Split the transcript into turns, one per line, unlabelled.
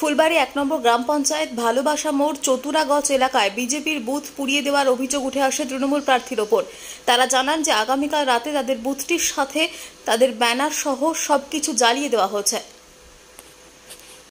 ফুলবাড়ি এক নম্বর গ্রাম পঞ্চায়েত ভালোবাসা মোড় চতুরাগজ এলাকায় বিজেপির বুথ পুড়িয়ে দেওয়ার অভিযোগ উঠে আসে তৃণমূল প্রার্থীর ওপর তারা জানান যে আগামীকাল রাতে তাদের বুথটির সাথে তাদের ব্যানার সহ সবকিছু জ্বালিয়ে দেওয়া হয়েছে